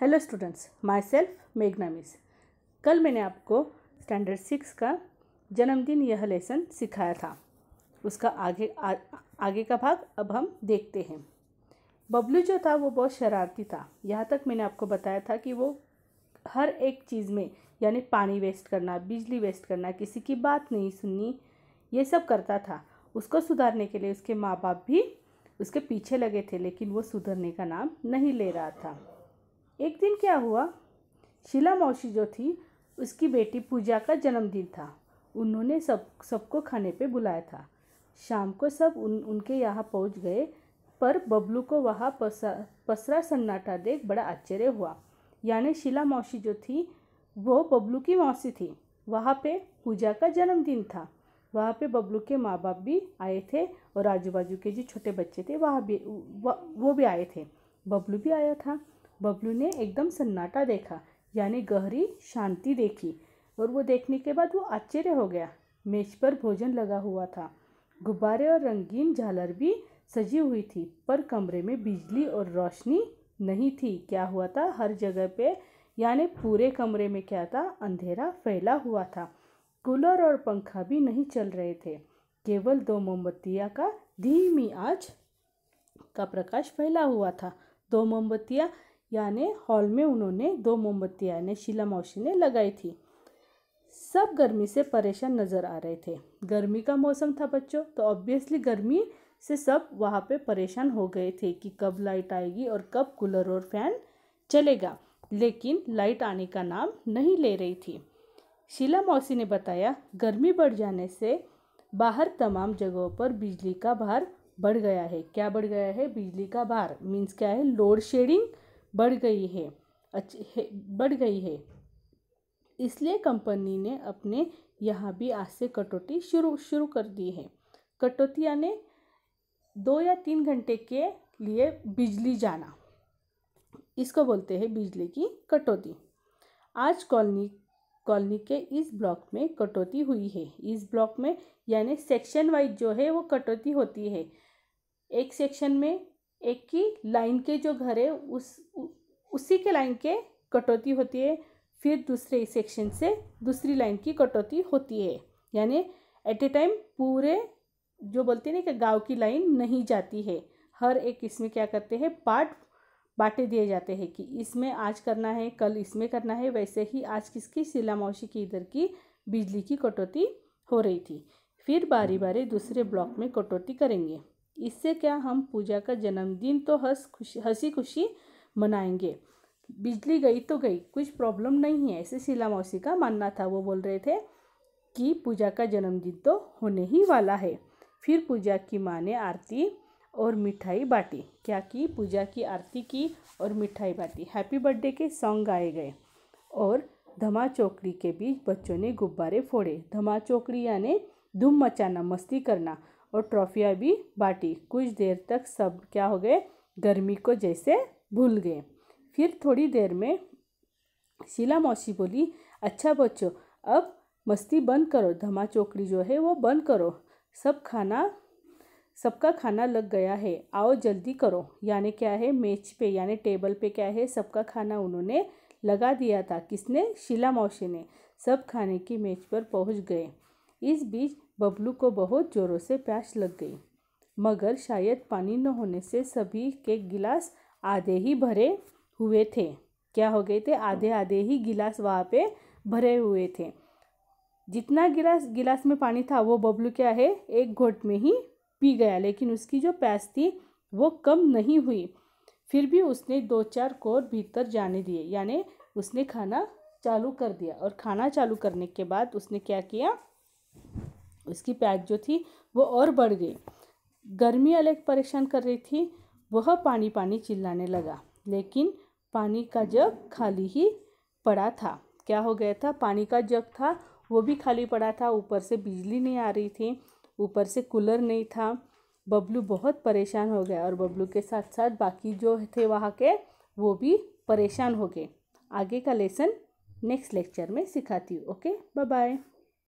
hello students myself मेघना miss कल मैंने आपको स्टैंडर्ड सिक्स का जन्मदिन यह लेसन सिखाया था उसका आगे आ, आगे का भाग अब हम देखते हैं बबलू जो था वो बहुत शरारती था यहाँ तक मैंने आपको बताया था कि वो हर एक चीज़ में यानी पानी वेस्ट करना बिजली वेस्ट करना किसी की बात नहीं सुननी ये सब करता था उसको सुधारने के लिए उसके माँ बाप भी उसके पीछे लगे थे लेकिन वो सुधरने का नाम नहीं ले रहा था एक दिन क्या हुआ शीला मौसी जो थी उसकी बेटी पूजा का जन्मदिन था उन्होंने सब सबको खाने पे बुलाया था शाम को सब उन उनके यहाँ पहुँच गए पर बबलू को वहाँ पसरा पसरा सन्नाटा देख बड़ा आश्चर्य हुआ यानी शीला मौसी जो थी वो बबलू की मौसी थी वहाँ पे पूजा का जन्मदिन था वहाँ पे बबलू के माँ बाप भी आए थे और आजू बाजू के जो छोटे बच्चे थे वहाँ भी वो भी आए थे बबलू भी आया था बबलू ने एकदम सन्नाटा देखा यानी गहरी शांति देखी और वो देखने के बाद वो आश्चर्य हो गया मेज पर भोजन लगा हुआ था गुब्बारे और रंगीन झालर भी सजी हुई थी पर कमरे में बिजली और रोशनी नहीं थी क्या हुआ था हर जगह पे यानी पूरे कमरे में क्या था अंधेरा फैला हुआ था कूलर और पंखा भी नहीं चल रहे थे केवल दो मोमबत्तियाँ का धीमी आँच का प्रकाश फैला हुआ था दो मोमबत्तियाँ यानी हॉल में उन्होंने दो मोमबत्तियाँ यानी शीला मौसी ने लगाई थी सब गर्मी से परेशान नज़र आ रहे थे गर्मी का मौसम था बच्चों तो ऑब्वियसली गर्मी से सब वहाँ पे परेशान हो गए थे कि कब लाइट आएगी और कब कूलर और फैन चलेगा लेकिन लाइट आने का नाम नहीं ले रही थी शीला मौसी ने बताया गर्मी बढ़ जाने से बाहर तमाम जगहों पर बिजली का भार बढ़ गया है क्या बढ़ गया है बिजली का भार मीन्स क्या है लोड शेडिंग बढ़ गई है अच्छी बढ़ गई है इसलिए कंपनी ने अपने यहाँ भी आज से कटौती शुरू शुरू कर दी है कटौती यानी दो या तीन घंटे के लिए बिजली जाना इसको बोलते हैं बिजली की कटौती आज कॉलोनी कॉलोनी के इस ब्लॉक में कटौती हुई है इस ब्लॉक में यानी सेक्शन वाइज जो है वो कटौती होती है एक सेक्शन में एक की लाइन के जो घर है उस उसी के लाइन के कटौती होती है फिर दूसरे सेक्शन से दूसरी लाइन की कटौती होती है यानी एट ए टाइम पूरे जो बोलते हैं ना कि गांव की लाइन नहीं जाती है हर एक इसमें क्या करते हैं पार्ट बांटे दिए जाते हैं कि इसमें आज करना है कल इसमें करना है वैसे ही आज किसकी शिला मौसी की इधर की बिजली की कटौती हो रही थी फिर बारी बारी दूसरे ब्लॉक में कटौती करेंगे इससे क्या हम पूजा का जन्मदिन तो हंस खुशी हंसी खुशी मनाएंगे बिजली गई तो गई कुछ प्रॉब्लम नहीं है ऐसे शिला मौसी का मानना था वो बोल रहे थे कि पूजा का जन्मदिन तो होने ही वाला है फिर पूजा की माँ ने आरती और मिठाई बाटी क्या कि पूजा की आरती की और मिठाई बाटी हैप्पी बर्थडे के सॉन्ग गाए गए और धमा चौकड़ी के बीच बच्चों ने गुब्बारे फोड़े धमा चौकड़ी यानी धूम मचाना मस्ती करना और ट्रॉफियाँ भी बाँटी कुछ देर तक सब क्या हो गए गर्मी को जैसे भूल गए फिर थोड़ी देर में शीला मौसी बोली अच्छा बच्चों अब मस्ती बंद करो धमा चौकड़ी जो है वो बंद करो सब खाना सबका खाना लग गया है आओ जल्दी करो यानी क्या है मेज पे यानी टेबल पे क्या है सबका खाना उन्होंने लगा दिया था किसने शीला मौसी ने सब खाने की मेज पर पहुंच गए इस बीच बबलू को बहुत ज़ोरों से प्यास लग गई मगर शायद पानी न होने से सभी के गिलास आधे ही भरे हुए थे क्या हो गए थे आधे आधे ही गिलास वहाँ पे भरे हुए थे जितना गिलास गिलास में पानी था वो बबलू क्या है एक घोट में ही पी गया लेकिन उसकी जो प्यास थी वो कम नहीं हुई फिर भी उसने दो चार कोर भीतर जाने दिए यानी उसने खाना चालू कर दिया और खाना चालू करने के बाद उसने क्या किया उसकी प्याज जो थी वो और बढ़ गई गर्मी अलग परेशान कर रही थी वह पानी पानी चिल्लाने लगा लेकिन पानी का जग खाली ही पड़ा था क्या हो गया था पानी का जग था वो भी खाली पड़ा था ऊपर से बिजली नहीं आ रही थी ऊपर से कूलर नहीं था बबलू बहुत परेशान हो गया और बबलू के साथ साथ बाकी जो थे वहाँ के वो भी परेशान हो गए आगे का लेसन नेक्स्ट लेक्चर में सिखाती हूँ ओके बाय बाय